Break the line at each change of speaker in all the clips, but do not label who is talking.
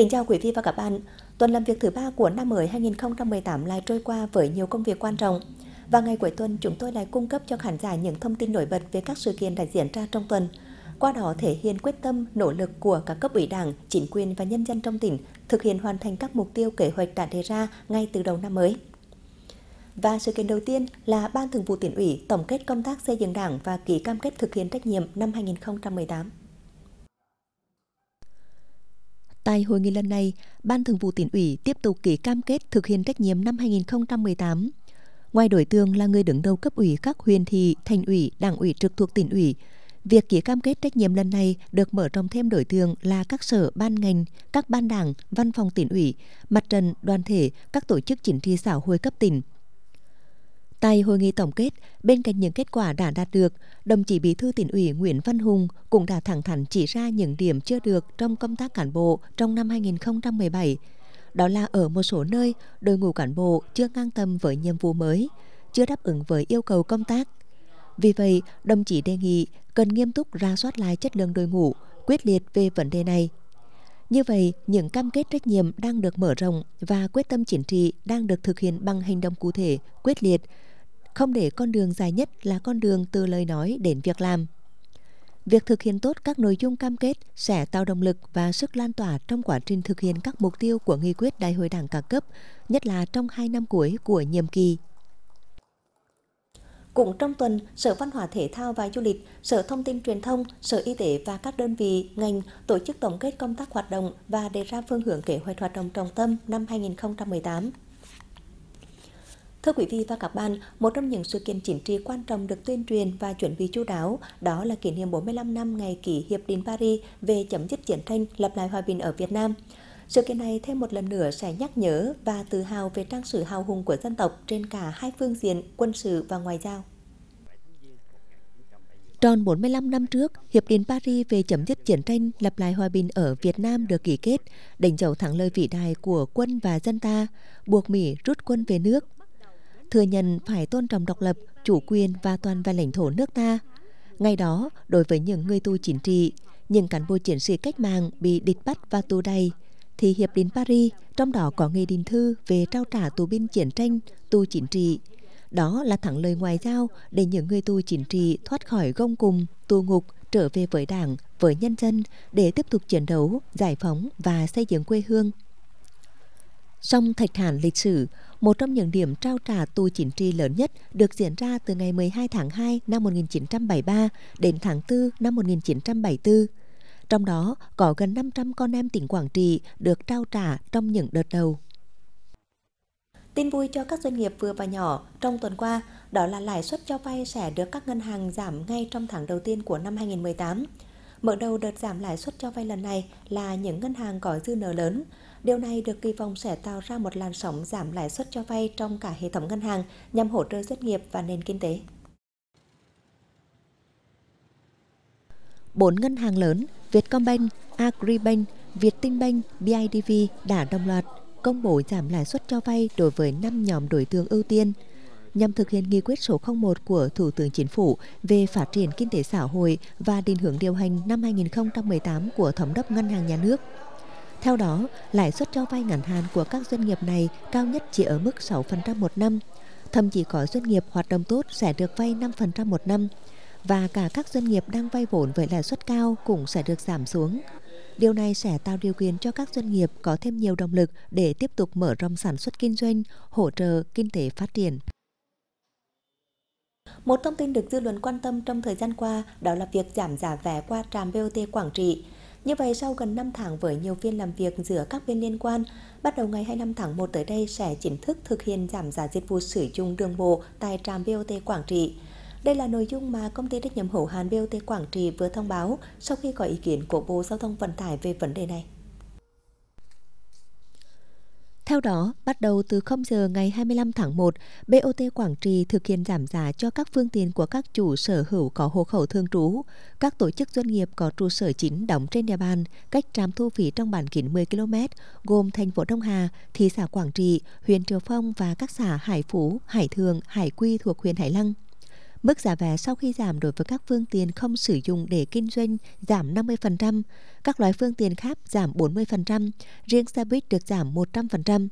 Kính chào quý vị và các bạn. Tuần làm việc thứ ba của năm mới 2018 lại trôi qua với nhiều công việc quan trọng. Và ngày cuối tuần chúng tôi lại cung cấp cho khán giả những thông tin nổi bật về các sự kiện đã diễn ra trong tuần. Qua đó thể hiện quyết tâm, nỗ lực của các cấp ủy đảng, chính quyền và nhân dân trong tỉnh thực hiện hoàn thành các mục tiêu kế hoạch đã đề ra ngay từ đầu năm mới. Và sự kiện đầu tiên là Ban Thường vụ tỉnh ủy tổng kết công tác xây dựng đảng và ký cam kết thực hiện trách nhiệm năm 2018. Tại hội nghị lần này, Ban Thường vụ tỉnh ủy tiếp tục ký cam kết thực hiện trách nhiệm năm 2018. Ngoài đối tượng là người đứng đầu cấp ủy các huyện thị, thành ủy, đảng ủy trực thuộc tỉnh ủy, việc ký cam kết trách nhiệm lần này được mở rộng thêm đối tượng là các sở ban ngành, các ban đảng, văn phòng tỉnh ủy, mặt trận, đoàn thể, các tổ chức chính trị xã hội cấp tỉnh, Tại hội nghị tổng kết, bên cạnh những kết quả đã đạt được, đồng chí Bí thư tỉnh ủy Nguyễn Văn Hùng cũng đã thẳng thắn chỉ ra những điểm chưa được trong công tác cán bộ trong năm 2017. Đó là ở một số nơi, đội ngũ cán bộ chưa ngang tâm với nhiệm vụ mới, chưa đáp ứng với yêu cầu công tác. Vì vậy, đồng chí đề nghị cần nghiêm túc ra soát lại chất lượng đội ngũ, quyết liệt về vấn đề này. Như vậy, những cam kết trách nhiệm đang được mở rộng và quyết tâm chính trị đang được thực hiện bằng hành động cụ thể, quyết liệt, không để con đường dài nhất là con đường từ lời nói đến việc làm. Việc thực hiện tốt các nội dung cam kết sẽ tạo động lực và sức lan tỏa trong quá trình thực hiện các mục tiêu của nghị quyết đại hội đảng các cấp, nhất là trong hai năm cuối của nhiệm kỳ. Cũng trong tuần, Sở Văn hóa Thể thao và Du lịch, Sở Thông tin Truyền thông, Sở Y tế và các đơn vị, ngành tổ chức tổng kết công tác hoạt động và đề ra phương hướng kế hoạch hoạt động trọng tâm năm 2018. Thưa quý vị và các bạn, một trong những sự kiện chính trị quan trọng được tuyên truyền và chuẩn bị chú đáo đó là kỷ niệm 45 năm ngày kỷ Hiệp định Paris về chấm dứt chiến tranh lập lại hòa bình ở Việt Nam. Sự kiện này thêm một lần nữa sẽ nhắc nhớ và tự hào về trang sử hào hùng của dân tộc trên cả hai phương diện quân sự và ngoại giao. Tròn 45 năm trước, Hiệp định Paris về chấm dứt chiến tranh lập lại hòa bình ở Việt Nam được ký kết, đánh dấu thắng lợi vĩ đại của quân và dân ta, buộc Mỹ rút quân về nước thừa nhận phải tôn trọng độc lập, chủ quyền và toàn vẹn lãnh thổ nước ta. Ngay đó, đối với những người tù chính trị, những cán bộ chiến sĩ cách mạng bị địch bắt và tù đầy, thì Hiệp định Paris, trong đó có nghị định thư về trao trả tù binh chiến tranh, tù chính trị. Đó là thẳng lời ngoại giao để những người tù chính trị thoát khỏi gông cùng, tù ngục, trở về với đảng, với nhân dân để tiếp tục chiến đấu, giải phóng và xây dựng quê hương. Song thạch thản lịch sử, một trong những điểm trao trả tù chính trị lớn nhất được diễn ra từ ngày 12 tháng 2 năm 1973 đến tháng 4 năm 1974. Trong đó có gần 500 con em tỉnh Quảng Trị được trao trả trong những đợt đầu. Tin vui cho các doanh nghiệp vừa và nhỏ trong tuần qua, đó là lãi suất cho vay sẽ được các ngân hàng giảm ngay trong tháng đầu tiên của năm 2018. Mở đầu đợt giảm lãi suất cho vay lần này là những ngân hàng có dư nợ lớn, Điều này được kỳ vọng sẽ tạo ra một làn sóng giảm lãi suất cho vay trong cả hệ thống ngân hàng nhằm hỗ trợ doanh nghiệp và nền kinh tế. Bốn ngân hàng lớn Vietcombank, Agribank, Vietinbank, BIDV đã đồng loạt công bố giảm lãi suất cho vay đối với 5 nhóm đối tượng ưu tiên nhằm thực hiện nghị quyết số 01 của Thủ tướng Chính phủ về phát triển kinh tế xã hội và định hướng điều hành năm 2018 của Thống đốc Ngân hàng Nhà nước. Theo đó, lãi suất cho vay ngắn hạn của các doanh nghiệp này cao nhất chỉ ở mức 6% một năm. Thậm chí có doanh nghiệp hoạt động tốt sẽ được vay 5% một năm và cả các doanh nghiệp đang vay vốn với lãi suất cao cũng sẽ được giảm xuống. Điều này sẽ tạo điều kiện cho các doanh nghiệp có thêm nhiều động lực để tiếp tục mở rộng sản xuất kinh doanh, hỗ trợ kinh tế phát triển. Một thông tin được dư luận quan tâm trong thời gian qua đó là việc giảm giá vé qua trạm BOT Quảng Trị. Như vậy, sau gần 5 tháng với nhiều phiên làm việc giữa các bên liên quan, bắt đầu ngày 25 tháng 1 tới đây sẽ chính thức thực hiện giảm giá dịch vụ sử dụng đường bộ tại trạm BOT Quảng Trị. Đây là nội dung mà công ty trách nhiệm hữu hạn BOT Quảng Trị vừa thông báo sau khi có ý kiến của Bộ Giao thông Vận tải về vấn đề này. Theo đó, bắt đầu từ 0 giờ ngày 25 tháng 1, BOT Quảng Trị thực hiện giảm giá cho các phương tiện của các chủ sở hữu có hộ khẩu thường trú, các tổ chức doanh nghiệp có trụ sở chính đóng trên địa bàn cách trạm thu phí trong bản kính 10 km, gồm thành phố Đông Hà, thị xã Quảng Trị, huyện Triều Phong và các xã Hải Phú, Hải Thường, Hải Quy thuộc huyện Hải Lăng. Mức giá vé sau khi giảm đối với các phương tiện không sử dụng để kinh doanh giảm 50%, các loại phương tiện khác giảm 40%, riêng xe buýt được giảm 100%.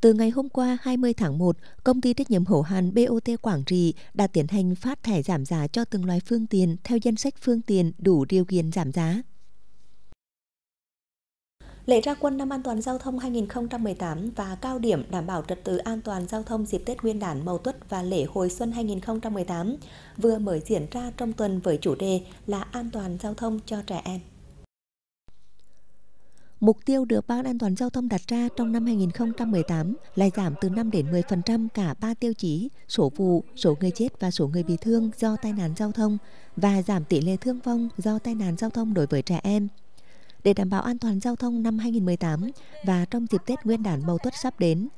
Từ ngày hôm qua 20 tháng 1, công ty trách nhiệm hữu hạn BOT Quảng Trị đã tiến hành phát thẻ giảm giá cho từng loại phương tiện theo danh sách phương tiện đủ điều kiện giảm giá. Lễ ra quân năm an toàn giao thông 2018 và cao điểm đảm bảo trật tự an toàn giao thông dịp Tết Nguyên đán Mậu Tuất và lễ hồi xuân 2018 vừa mới diễn ra trong tuần với chủ đề là an toàn giao thông cho trẻ em. Mục tiêu được Ban An toàn giao thông đặt ra trong năm 2018 là giảm từ 5 đến 10% cả ba tiêu chí số vụ, số người chết và số người bị thương do tai nạn giao thông và giảm tỷ lệ thương vong do tai nạn giao thông đối với trẻ em để đảm bảo an toàn giao thông năm 2018 và trong dịp Tết Nguyên đán Mậu Tuất sắp đến,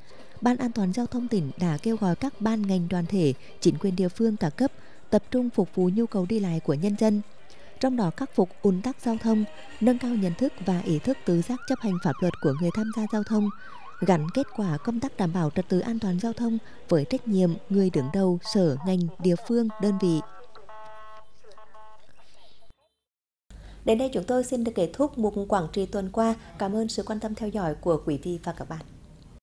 Ban An toàn Giao thông tỉnh đã kêu gọi các ban ngành đoàn thể, chính quyền địa phương cả cấp tập trung phục vụ nhu cầu đi lại của nhân dân, trong đó khắc phục ùn tắc giao thông, nâng cao nhận thức và ý thức tự giác chấp hành pháp luật của người tham gia giao thông, gắn kết quả công tác đảm bảo trật tự an toàn giao thông với trách nhiệm người đứng đầu sở ngành địa phương đơn vị Đến đây chúng tôi xin được kết thúc một quảng trì tuần qua. Cảm ơn sự quan tâm theo dõi của quý vị và các bạn.